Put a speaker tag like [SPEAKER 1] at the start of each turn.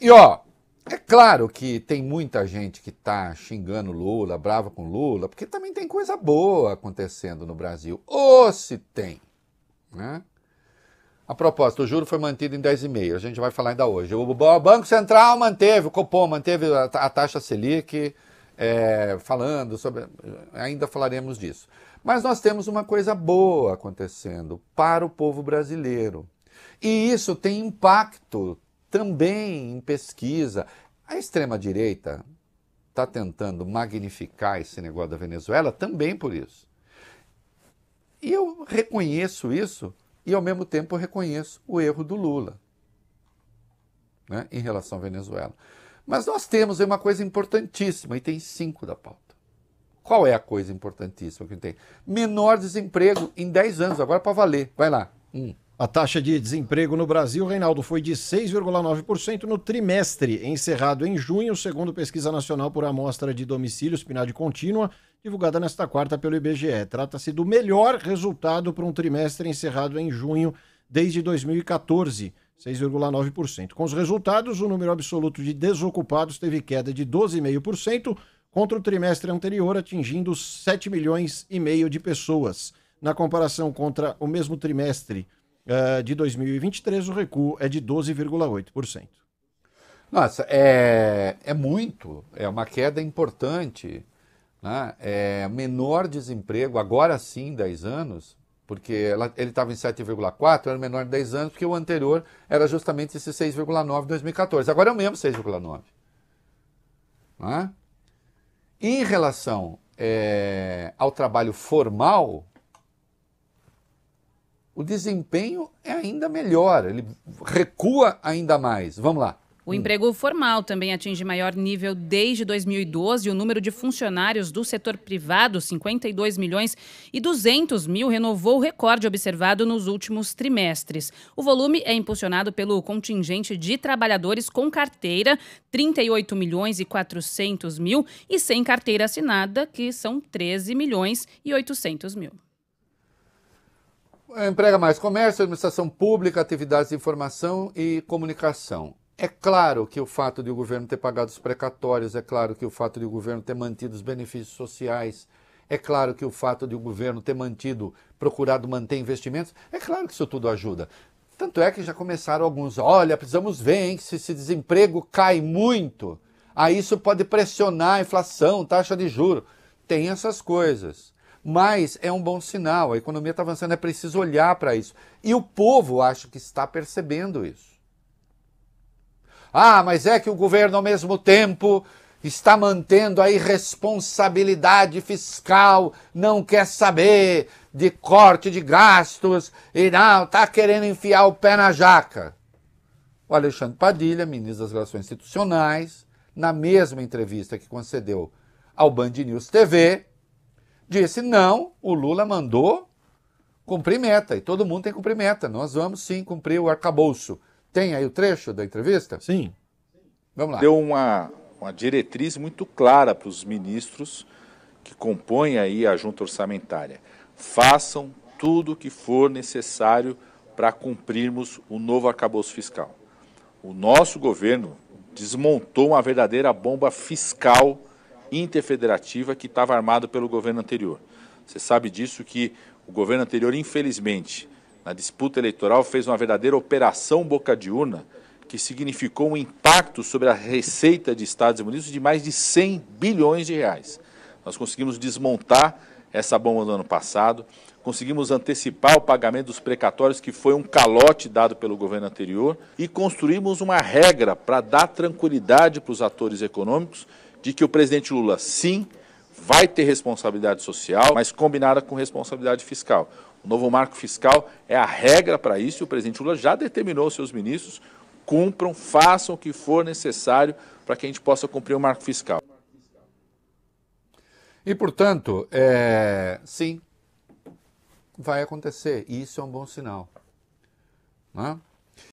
[SPEAKER 1] E ó, é claro que tem muita gente que tá xingando Lula, brava com Lula, porque também tem coisa boa acontecendo no Brasil. Ou se tem, né? A proposta, o juro foi mantido em 10,5, a gente vai falar ainda hoje. O Banco Central manteve, o Copom manteve a taxa Selic, é, falando sobre. Ainda falaremos disso. Mas nós temos uma coisa boa acontecendo para o povo brasileiro. E isso tem impacto também em pesquisa. A extrema-direita está tentando magnificar esse negócio da Venezuela também por isso. E eu reconheço isso e, ao mesmo tempo, reconheço o erro do Lula né, em relação à Venezuela. Mas nós temos uma coisa importantíssima, e tem cinco da pauta. Qual é a coisa importantíssima que tem? Menor desemprego em 10 anos, agora para valer.
[SPEAKER 2] Vai lá. Um. A taxa de desemprego no Brasil, Reinaldo, foi de 6,9% no trimestre, encerrado em junho, segundo pesquisa nacional por amostra de domicílios PNAD contínua, divulgada nesta quarta pelo IBGE. Trata-se do melhor resultado para um trimestre encerrado em junho desde 2014, 6,9%. Com os resultados, o número absoluto de desocupados teve queda de 12,5% contra o trimestre anterior, atingindo 7 milhões e meio de pessoas. Na comparação contra o mesmo trimestre uh, de 2023, o recuo é de 12,8%.
[SPEAKER 1] Nossa, é, é muito, é uma queda importante. Né? É menor desemprego, agora sim, 10 anos, porque ela, ele estava em 7,4, era menor de 10 anos, porque o anterior era justamente esse 6,9 em 2014. Agora é o mesmo 6,9. Né? Em relação é, ao trabalho formal, o desempenho é ainda melhor, ele recua ainda mais. Vamos lá.
[SPEAKER 3] O emprego formal também atinge maior nível desde 2012. O número de funcionários do setor privado, 52 milhões e 200 mil, renovou o recorde observado nos últimos trimestres. O volume é impulsionado pelo contingente de trabalhadores com carteira, 38 milhões e 400 mil, e sem carteira assinada, que são 13 milhões e 800 mil
[SPEAKER 1] emprega mais comércio, administração pública, atividades de informação e comunicação. É claro que o fato de o governo ter pagado os precatórios, é claro que o fato de o governo ter mantido os benefícios sociais, é claro que o fato de o governo ter mantido, procurado manter investimentos, é claro que isso tudo ajuda. Tanto é que já começaram alguns, olha, precisamos ver hein, se esse desemprego cai muito, aí isso pode pressionar a inflação, taxa de juro. Tem essas coisas mas é um bom sinal. A economia está avançando, é preciso olhar para isso. E o povo acho que está percebendo isso. Ah, mas é que o governo, ao mesmo tempo, está mantendo a irresponsabilidade fiscal, não quer saber de corte de gastos e não, está querendo enfiar o pé na jaca. O Alexandre Padilha, ministro das Relações Institucionais, na mesma entrevista que concedeu ao Band News TV, disse: não, o Lula mandou cumprir meta, e todo mundo tem que cumprir meta. Nós vamos sim cumprir o arcabouço. Tem aí o trecho da entrevista? Sim. Vamos lá. Deu
[SPEAKER 4] uma, uma diretriz muito clara para os ministros que compõem aí a junta orçamentária. Façam tudo o que for necessário para cumprirmos o novo arcabouço fiscal. O nosso governo desmontou uma verdadeira bomba fiscal interfederativa que estava armado pelo governo anterior. Você sabe disso que o governo anterior, infelizmente, na disputa eleitoral, fez uma verdadeira operação boca de urna que significou um impacto sobre a receita de estados e municípios de mais de 100 bilhões de reais. Nós conseguimos desmontar essa bomba no ano passado, conseguimos antecipar o pagamento dos precatórios, que foi um calote dado pelo governo anterior, e construímos uma regra para dar tranquilidade para os atores econômicos de que o presidente Lula, sim, vai ter responsabilidade social, mas combinada com responsabilidade fiscal. O novo marco fiscal é a regra para isso e o presidente Lula já determinou seus ministros cumpram, façam o que for necessário para que a gente possa cumprir o marco fiscal.
[SPEAKER 1] E, portanto, é... sim, vai acontecer. E isso é um bom sinal. é?